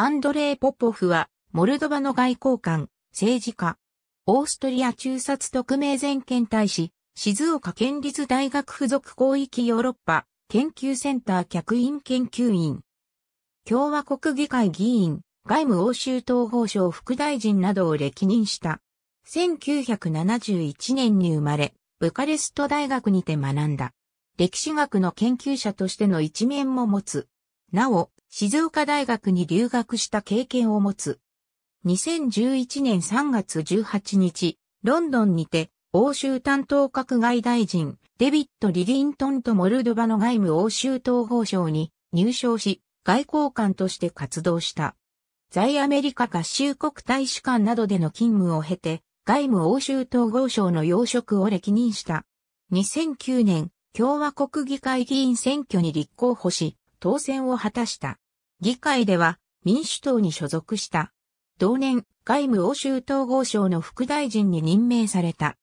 アンドレイ・ポポフは、モルドバの外交官、政治家、オーストリア中殺特命全権大使、静岡県立大学附属広域ヨーロッパ研究センター客員研究員、共和国議会議員、外務欧州統合省副大臣などを歴任した。1971年に生まれ、ブカレスト大学にて学んだ。歴史学の研究者としての一面も持つ。なお、静岡大学に留学した経験を持つ。2011年3月18日、ロンドンにて、欧州担当閣外大臣、デビット・リリントンとモルドバの外務欧州統合省に入省し、外交官として活動した。在アメリカ合衆国大使館などでの勤務を経て、外務欧州統合省の要職を歴任した。2009年、共和国議会議員選挙に立候補し、当選を果たした。議会では民主党に所属した。同年、外務欧州統合省の副大臣に任命された。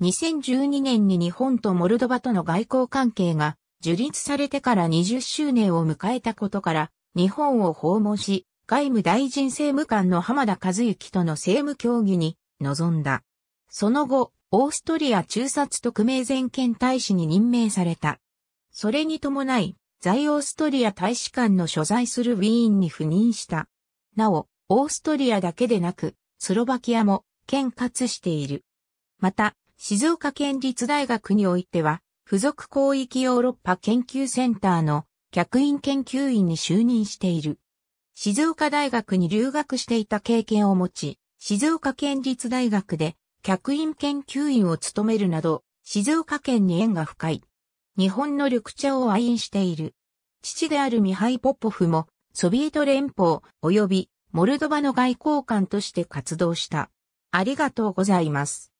2012年に日本とモルドバとの外交関係が樹立されてから20周年を迎えたことから、日本を訪問し、外務大臣政務官の浜田和之との政務協議に臨んだ。その後、オーストリア中殺特命全権大使に任命された。それに伴い、在オーストリア大使館の所在するウィーンに赴任した。なお、オーストリアだけでなく、スロバキアも兼活している。また、静岡県立大学においては、付属広域ヨーロッパ研究センターの客員研究員に就任している。静岡大学に留学していた経験を持ち、静岡県立大学で客員研究員を務めるなど、静岡県に縁が深い。日本の緑茶を愛飲している。父であるミハイ・ポポフも、ソビエト連邦及びモルドバの外交官として活動した。ありがとうございます。